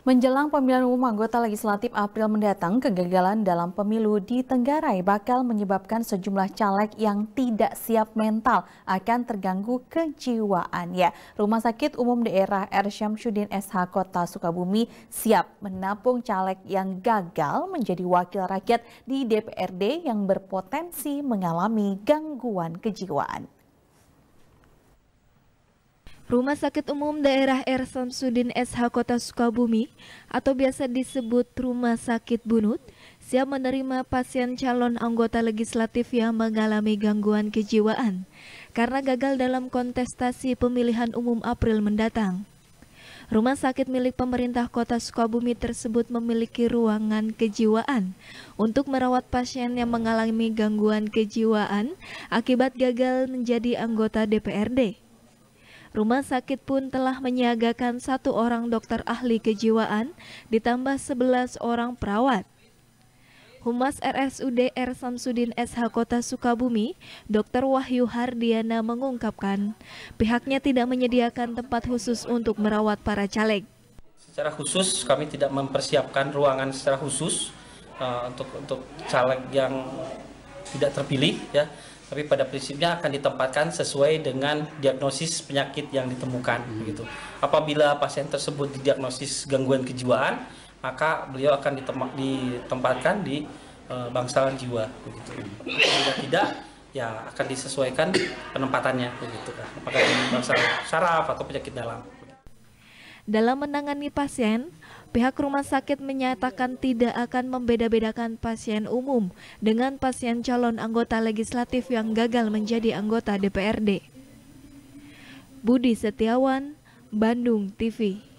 Menjelang pemilihan umum anggota legislatif April mendatang, kegagalan dalam pemilu di Tenggarai bakal menyebabkan sejumlah caleg yang tidak siap mental akan terganggu kejiwaan. Ya, Rumah Sakit Umum Daerah R. Syamsuddin SH Kota Sukabumi siap menampung caleg yang gagal menjadi wakil rakyat di DPRD yang berpotensi mengalami gangguan kejiwaan. Rumah Sakit Umum Daerah R. Samsudin SH Kota Sukabumi atau biasa disebut Rumah Sakit Bunut siap menerima pasien calon anggota legislatif yang mengalami gangguan kejiwaan karena gagal dalam kontestasi pemilihan umum April mendatang. Rumah sakit milik pemerintah kota Sukabumi tersebut memiliki ruangan kejiwaan untuk merawat pasien yang mengalami gangguan kejiwaan akibat gagal menjadi anggota DPRD. Rumah sakit pun telah menyiagakan satu orang dokter ahli kejiwaan, ditambah 11 orang perawat. Humas RSUD R. Samsudin SH Kota Sukabumi, Dr. Wahyu Hardiana mengungkapkan, pihaknya tidak menyediakan tempat khusus untuk merawat para caleg. Secara khusus kami tidak mempersiapkan ruangan secara khusus uh, untuk untuk caleg yang tidak terpilih ya tapi pada prinsipnya akan ditempatkan sesuai dengan diagnosis penyakit yang ditemukan hmm. gitu. Apabila pasien tersebut didiagnosis gangguan kejiwaan, maka beliau akan ditempatkan di e, eh, bangsalan jiwa begitu. Jika tidak ya akan disesuaikan penempatannya begitu kan. Apakah di bangsalan saraf atau penyakit dalam. Dalam menangani pasien, Pihak rumah sakit menyatakan tidak akan membeda-bedakan pasien umum dengan pasien calon anggota legislatif yang gagal menjadi anggota DPRD. Budi Setiawan, Bandung TV